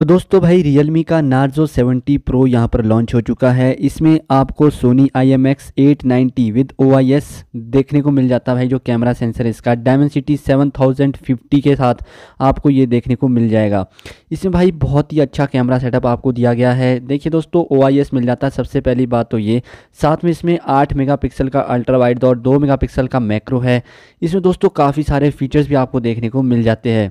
तो दोस्तों भाई Realme का Narzo 70 Pro यहाँ पर लॉन्च हो चुका है इसमें आपको Sony IMX 890 विद OIS देखने को मिल जाता है भाई जो कैमरा सेंसर है इसका Dimensity 7050 के साथ आपको ये देखने को मिल जाएगा इसमें भाई बहुत ही अच्छा कैमरा सेटअप आपको दिया गया है देखिए दोस्तों OIS मिल जाता है सबसे पहली बात तो ये साथ में इसमें आठ मेगा का अल्ट्रा वाइड और दो मेगा का मैक्रो है इसमें दोस्तों काफ़ी सारे फीचर्स भी आपको देखने को मिल जाते हैं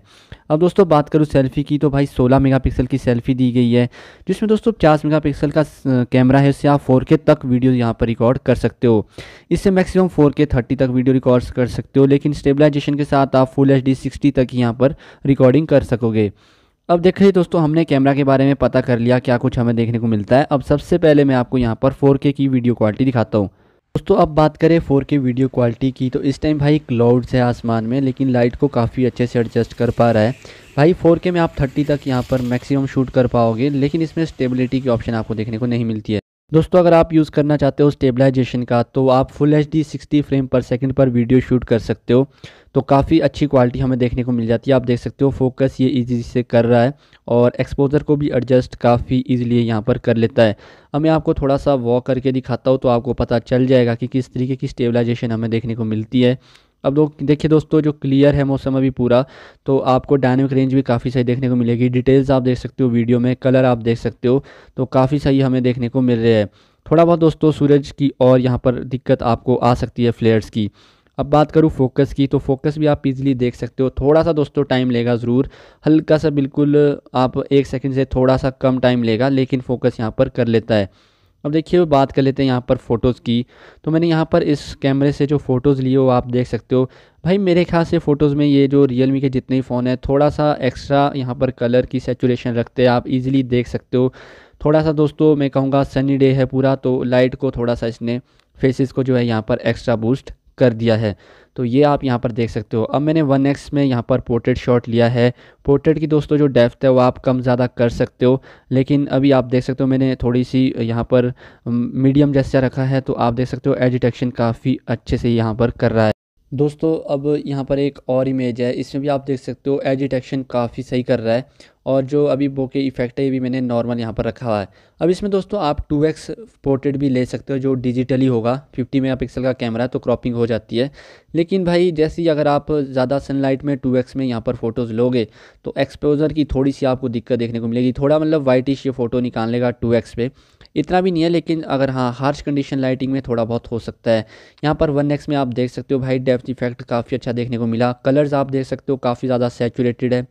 अब दोस्तों बात करूँ सेल्फी की तो भाई सोलह मेगा मेगापिक्सल की सेल्फी दी गई है जिसमें दोस्तों पचास मेगा पिक्सल का कैमरा है इससे आप फोर तक वीडियो यहाँ पर रिकॉर्ड कर सकते हो इससे मैक्सिमम फोर के थर्टी तक वीडियो रिकॉर्ड कर सकते हो लेकिन स्टेबलाइजेशन के साथ आप फुल एच डी सिक्सटी तक यहाँ पर रिकॉर्डिंग कर सकोगे अब देखिए दोस्तों हमने कैमरा के बारे में पता कर लिया क्या कुछ हमें देखने को मिलता है अब सबसे पहले मैं आपको यहाँ पर 4K की वीडियो क्वालिटी दिखाता हूँ दोस्तों अब बात करें 4K वीडियो क्वालिटी की तो इस टाइम भाई क्लाउड्स है आसमान में लेकिन लाइट को काफ़ी अच्छे से एडजस्ट कर पा रहा है भाई 4K में आप 30 तक यहाँ पर मैक्सिमम शूट कर पाओगे लेकिन इसमें स्टेबिलिटी की ऑप्शन आपको देखने को नहीं मिलती है दोस्तों अगर आप यूज़ करना चाहते हो स्टेबलाइजेशन का तो आप full H D sixty frame per second पर वीडियो शूट कर सकते हो तो काफ़ी अच्छी क्वालिटी हमें देखने को मिल जाती है आप देख सकते हो फोकस ये इजी से कर रहा है और एक्सपोजर को भी एडजस्ट काफ़ी ईजिली यहाँ पर कर लेता है अब मैं आपको थोड़ा सा वॉक करके दिखाता हूँ तो आपको पता चल जाएगा कि किस तरीके की स्टेबलाइजेशन हमें देखने को मिलती है अब दो देखिए दोस्तों जो क्लियर है मौसम अभी पूरा तो आपको डायनेमिक रेंज भी काफ़ी सही देखने को मिलेगी डिटेल्स आप देख सकते हो वीडियो में कलर आप देख सकते हो तो काफ़ी सही हमें देखने को मिल रहे हैं थोड़ा बहुत दोस्तों सूरज की और यहाँ पर दिक्कत आपको आ सकती है फ्लेयर्स की अब बात करूँ फोकस की तो फोकस भी आप इजीली देख सकते हो थोड़ा सा दोस्तों टाइम लेगा ज़रूर हल्का सा बिल्कुल आप एक सेकंड से थोड़ा सा कम टाइम लेगा लेकिन फोकस यहाँ पर कर लेता है अब देखिए बात कर लेते हैं यहाँ पर फ़ोटोज़ की तो मैंने यहाँ पर इस कैमरे से जो फ़ोटोज़ लिए हो आप देख सकते हो भाई मेरे ख्याल से फ़ोटोज़ में ये जो रियल मी के जितने ही फ़ोन है थोड़ा सा एक्स्ट्रा यहाँ पर कलर की सेचुरेशन रखते हैं आप इजीली देख सकते हो थोड़ा सा दोस्तों मैं कहूँगा सनी डे है पूरा तो लाइट को थोड़ा सा इसने फेसिस को जो है यहाँ पर एक्स्ट्रा बूस्ट कर दिया है तो ये आप यहाँ पर देख सकते हो अब मैंने वन एक्स में यहाँ पर पोर्ट्रेट शॉट लिया है पोर्ट्रेट की दोस्तों जो डेफ्थ है वो आप कम ज़्यादा कर सकते हो लेकिन अभी आप देख सकते हो मैंने थोड़ी सी यहाँ पर मीडियम जैसा रखा है तो आप देख सकते हो एज डिटेक्शन काफ़ी अच्छे से यहाँ पर कर रहा है दोस्तों अब यहाँ पर एक और इमेज है इसमें भी आप देख सकते हो एज डिटेक्शन काफ़ी सही कर रहा है और जो अभी बोके इफेक्ट है ये भी मैंने नॉर्मल यहाँ पर रखा हुआ है अब इसमें दोस्तों आप 2x पोर्ट्रेट भी ले सकते हो जो डिजिटली होगा 50 मेगापिक्सल का कैमरा है तो क्रॉपिंग हो जाती है लेकिन भाई जैसे ही अगर आप ज़्यादा सनलाइट में 2x में यहाँ पर फ़ोटोज़ लोगे तो एक्सपोजर की थोड़ी सी आपको दिक्कत देखने को मिलेगी थोड़ा मतलब वाइटिश ये फ़ोटो निकाल लेगा टू पे इतना भी नहीं है लेकिन अगर हाँ हार्श कंडीशन लाइटिंग में थोड़ा बहुत हो सकता है यहाँ पर वन एक्स में आप देख सकते हो भाई डेफ्थ इफेक्ट काफ़ी अच्छा देखने को मिला कलर्स आप देख सकते हो काफ़ी ज़्यादा सेचूरेटेड है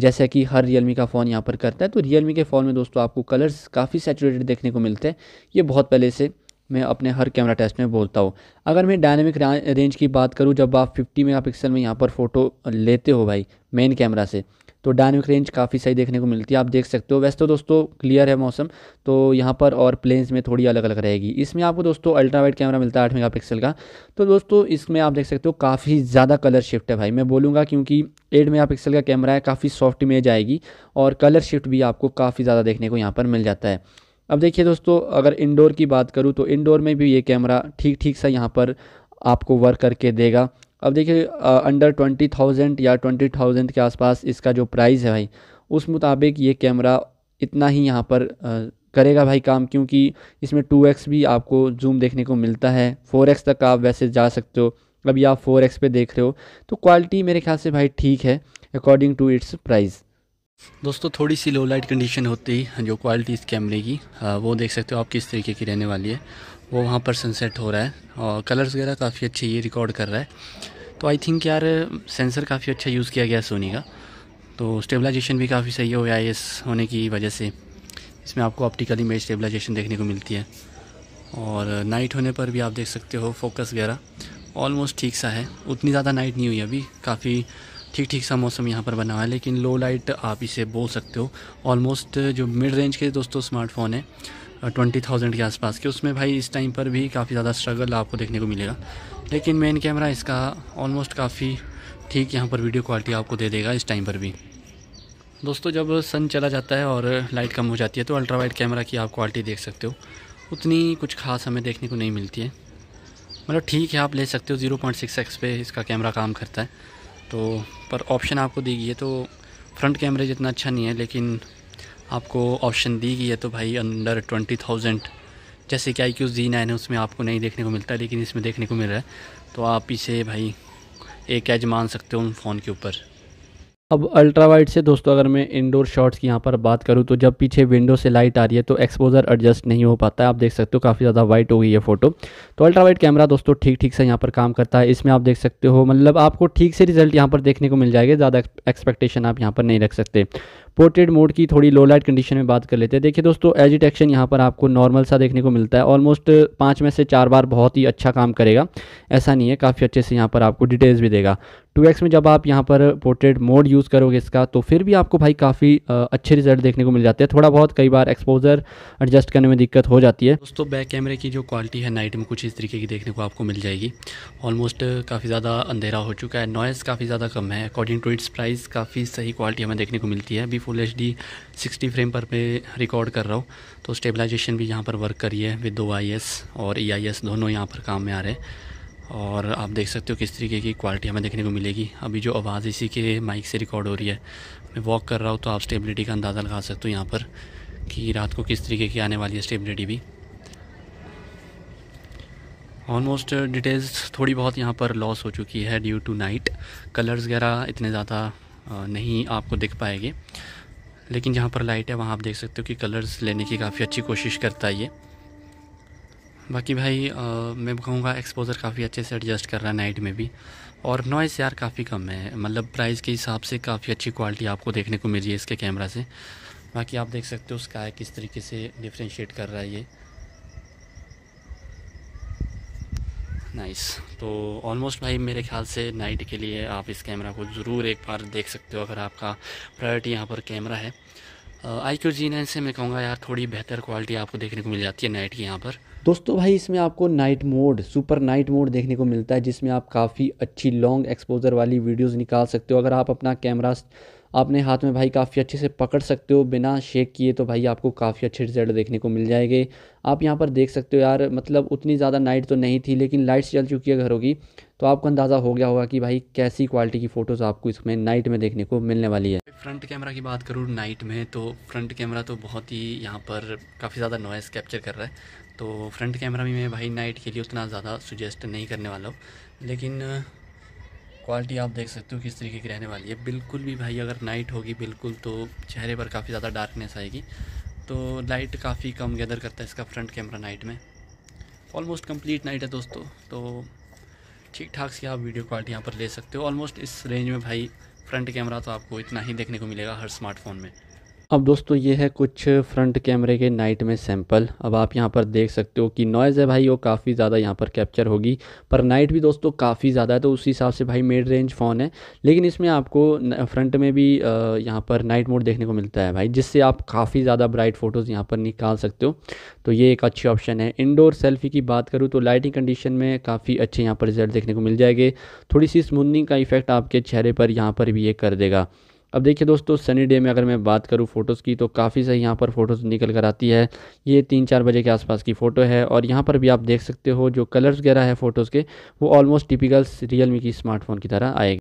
जैसे कि हर रियलमी का फ़ोन यहाँ पर करता है तो रियलमी के फ़ोन में दोस्तों आपको कलर्स काफ़ी सेचुरेटेड देखने को मिलते हैं ये बहुत पहले से मैं अपने हर कैमरा टेस्ट में बोलता हूँ अगर मैं डायनेमिक रेंज की बात करूँ जब आप 50 मेगापिक्सल में यहाँ पर फ़ोटो लेते हो भाई मेन कैमरा से तो डायनमिक रेंज काफ़ी सही देखने को मिलती है आप देख सकते हो वैसे तो दोस्तों क्लियर है मौसम तो यहाँ पर और प्लेन्स में थोड़ी अलग अलग रहेगी इसमें आपको दोस्तों अल्ट्रावाइट कैमरा मिलता है आठ मेगापिक्सल का तो दोस्तों इसमें आप देख सकते हो काफ़ी ज़्यादा कलर शिफ्ट है भाई मैं बोलूँगा क्योंकि एट मेगा पिक्सल का कैमरा है काफ़ी सॉफ्ट इमेज आएगी और कलर शिफ्ट भी आपको काफ़ी ज़्यादा देखने को यहाँ पर मिल जाता है अब देखिए दोस्तों अगर इंडोर की बात करूँ तो इंडोर में भी ये कैमरा ठीक ठीक सा यहाँ पर आपको वर्क करके देगा अब देखिए अंडर ट्वेंटी थाउजेंड या ट्वेंटी थाउजेंड के आसपास इसका जो प्राइस है भाई उस मुताबिक ये कैमरा इतना ही यहाँ पर आ, करेगा भाई काम क्योंकि इसमें टू एक्स भी आपको जूम देखने को मिलता है फ़ोर एक्स तक आप वैसे जा सकते हो अभी आप फ़ोर एक्स पे देख रहे हो तो क्वालिटी मेरे ख्याल से भाई ठीक है अकॉर्डिंग टू इट्स प्राइस दोस्तों थोड़ी सी लो लाइट कंडीशन होती है जो क्वालिटी इस कैमरे की वो देख सकते हो आप किस तरीके की रहने वाली है वो वहाँ पर सनसेट हो रहा है और कलर्स वगैरह काफ़ी अच्छे ये रिकॉर्ड कर रहा है तो आई थिंक यार सेंसर काफ़ी अच्छा यूज़ किया गया सोनी का तो स्टेबलाइजेशन भी काफ़ी सही हो गया है इस होने की वजह से इसमें आपको ऑप्टिकल इमेज स्टेबलाइजेशन देखने को मिलती है और नाइट होने पर भी आप देख सकते हो फोकस वगैरह ऑलमोस्ट ठीक सा है उतनी ज़्यादा नाइट नहीं हुई अभी काफ़ी ठीक ठीक सा मौसम यहाँ पर बना हुआ है लेकिन लो लाइट आप इसे बोल सकते हो ऑलमोस्ट जो मिड रेंज के दोस्तों स्मार्टफोन है ट्वेंटी थाउजेंड के आसपास के उसमें भाई इस टाइम पर भी काफ़ी ज़्यादा स्ट्रगल आपको देखने को मिलेगा लेकिन मेन कैमरा इसका ऑलमोस्ट काफ़ी ठीक यहाँ पर वीडियो क्वालिटी आपको दे देगा इस टाइम पर भी दोस्तों जब सन चला जाता है और लाइट कम हो जाती है तो अल्ट्रा वाइट कैमरा की आप क्वालिटी देख सकते हो उतनी कुछ खास हमें देखने को नहीं मिलती है मतलब ठीक है आप ले सकते हो ज़ीरो पॉइंट सिक्स एक्स पे इसका कैमरा काम करता है तो पर ऑप्शन आपको दी गई है तो फ्रंट कैमरे जितना अच्छा नहीं है लेकिन आपको ऑप्शन दी गई है तो भाई अंडर ट्वेंटी थाउजेंड जैसे कि आई क्यू जी नाइन है उसमें आपको नहीं देखने को मिलता लेकिन इसमें देखने को मिल रहा है तो आप इसे भाई एक एज मान सकते हो उन फ़ोन के ऊपर अब अल्ट्रा वाइड से दोस्तों अगर मैं इंडोर शॉट्स की यहाँ पर बात करूँ तो जब पीछे विंडो से लाइट आ रही है तो एक्सपोजर एडजस्ट नहीं हो पाता है आप देख सकते हो काफ़ी ज़्यादा वाइट हो गई है फोटो तो अल्ट्रा वाइड कैमरा दोस्तों ठीक ठीक से यहाँ पर काम करता है इसमें आप देख सकते हो मतलब आपको ठीक से रिजल्ट यहाँ पर देखने को मिल जाएगा ज़्यादा एक्सपेक्टेशन आप यहाँ पर नहीं रख सकते पोर्ट्रेट मोड की थोड़ी लो लाइट कंडीशन में बात कर लेते हैं देखिए दोस्तों एज डिटेक्शन यहाँ पर आपको नॉर्मल सा देखने को मिलता है ऑलमोस्ट पाँच में से चार बार बहुत ही अच्छा काम करेगा ऐसा नहीं है काफ़ी अच्छे से यहाँ पर आपको डिटेल्स भी देगा टू में जब आप यहाँ पर पोर्ट्रेट मोड यूज़ करोगे इसका तो फिर भी आपको भाई काफ़ी अच्छे रिजल्ट देखने को मिल जाते हैं थोड़ा बहुत कई बार एक्सपोजर एडजस्ट करने में दिक्कत हो जाती है दोस्तों बैक कैमरे की जो क्वालिटी है नाइट में कुछ इस तरीके की देखने को आपको मिल जाएगी ऑलमोस्ट काफ़ी ज़्यादा अंधेरा हो चुका है नॉइज़ काफ़ी ज़्यादा कम है अकॉर्डिंग टू इट्स प्राइस काफ़ी सही क्वालिटी हमें देखने को मिलती है अभी full H D sixty frame पर मैं रिकॉर्ड कर रहा हूँ तो स्टेबलाइजेशन भी यहाँ पर वर्क करिए विद दो आई और ई e दोनों यहाँ पर काम में आ रहे हैं और आप देख सकते हो किस तरीके की क्वालिटी हमें देखने को मिलेगी अभी जो आवाज़ इसी के माइक से रिकॉर्ड हो रही है मैं वॉक कर रहा हूँ तो आप स्टेबिलिटी का अंदाज़ा लगा सकते हो यहाँ पर कि रात को किस तरीके की आने वाली है स्टेबिलिटी भी ऑलमोस्ट डिटेल्स थोड़ी बहुत यहाँ पर लॉस हो चुकी है ड्यू टू नाइट कलर्स वगैरह इतने ज़्यादा नहीं आपको दिख पाएंगे लेकिन जहाँ पर लाइट है वहाँ आप देख सकते हो कि कलर्स लेने की काफ़ी अच्छी कोशिश करता है ये बाकी भाई आ, मैं कहूँगा एक्सपोज़र काफ़ी अच्छे से एडजस्ट कर रहा है नाइट में भी और नॉइस यार काफ़ी कम है मतलब प्राइस के हिसाब से काफ़ी अच्छी क्वालिटी आपको देखने को मिली है इसके कैमरा से बाकी आप देख सकते हो उसका किस तरीके से डिफ्रेंशिएट कर रहा है ये नाइस तो ऑलमोस्ट भाई मेरे ख्याल से नाइट के लिए आप इस कैमरा को ज़रूर एक बार देख सकते हो अगर आपका प्रायोरिटी यहाँ पर कैमरा है आई क्यू जी नाइन से मैं कहूँगा यार थोड़ी बेहतर क्वालिटी आपको देखने को मिल जाती है नाइट की यहाँ पर दोस्तों भाई इसमें आपको night mode super night mode देखने को मिलता है जिसमें आप काफ़ी अच्छी लॉन्ग एक्सपोजर वाली वीडियोज निकाल सकते हो अगर आप अपना कैमरा अपने हाथ में भाई काफ़ी अच्छे से पकड़ सकते हो बिना शेक किए तो भाई आपको काफ़ी अच्छे रिजल्ट देखने को मिल जाएंगे आप यहाँ पर देख सकते हो यार मतलब उतनी ज़्यादा नाइट तो नहीं थी लेकिन लाइट्स चल चुकी है घरों की तो आपको अंदाज़ा हो गया होगा कि भाई कैसी क्वालिटी की फ़ोटोज़ आपको इसमें नाइट में देखने को मिलने वाली है फ्रंट कैमरा की बात करूँ नाइट में तो फ्रंट कैमरा तो बहुत ही यहाँ पर काफ़ी ज़्यादा नॉइज़ कैप्चर कर रहा है तो फ्रंट कैमरा भी मैं भाई नाइट के लिए उतना ज़्यादा सुजेस्ट नहीं करने वाला हूँ लेकिन क्वालिटी आप देख सकते हो किस तरीके की रहने वाली है बिल्कुल भी भाई अगर नाइट होगी बिल्कुल तो चेहरे पर काफ़ी ज़्यादा डार्कनेस आएगी तो लाइट काफ़ी कम गैदर करता है इसका फ्रंट कैमरा नाइट में ऑलमोस्ट कंप्लीट नाइट है दोस्तों तो ठीक ठाक सी आप वीडियो क्वालिटी यहाँ पर ले सकते हो ऑलमोस्ट इस रेंज में भाई फ्रंट कैमरा तो आपको इतना ही देखने को मिलेगा हर स्मार्टफोन में अब दोस्तों ये है कुछ फ्रंट कैमरे के नाइट में सैंपल अब आप यहाँ पर देख सकते हो कि नॉइज़ है भाई वो काफ़ी ज़्यादा यहाँ पर कैप्चर होगी पर नाइट भी दोस्तों काफ़ी ज़्यादा है तो उस हिसाब से भाई मिड रेंज फ़ोन है लेकिन इसमें आपको फ्रंट में भी यहाँ पर नाइट मोड देखने को मिलता है भाई जिससे आप काफ़ी ज़्यादा ब्राइट फ़ोटोज़ यहाँ पर निकाल सकते हो तो ये एक अच्छी ऑप्शन है इनडोर सेल्फी की बात करूँ तो लाइटिंग कंडीशन में काफ़ी अच्छे यहाँ पर रिजल्ट देखने को मिल जाएंगे थोड़ी सी स्मूदनिंग का इफेक्ट आपके चेहरे पर यहाँ पर भी ये कर देगा अब देखिए दोस्तों सनी डे में अगर मैं बात करूँ फ़ोटोज़ की तो काफ़ी सही यहाँ पर फ़ोटोज़ निकल कर आती है ये तीन चार बजे के आसपास की फ़ोटो है और यहाँ पर भी आप देख सकते हो जो कलर्स वगैरह है फ़ोटोज़ के वो ऑलमोस्ट टिपिकल्स रियल की स्मार्टफोन की तरह आएगी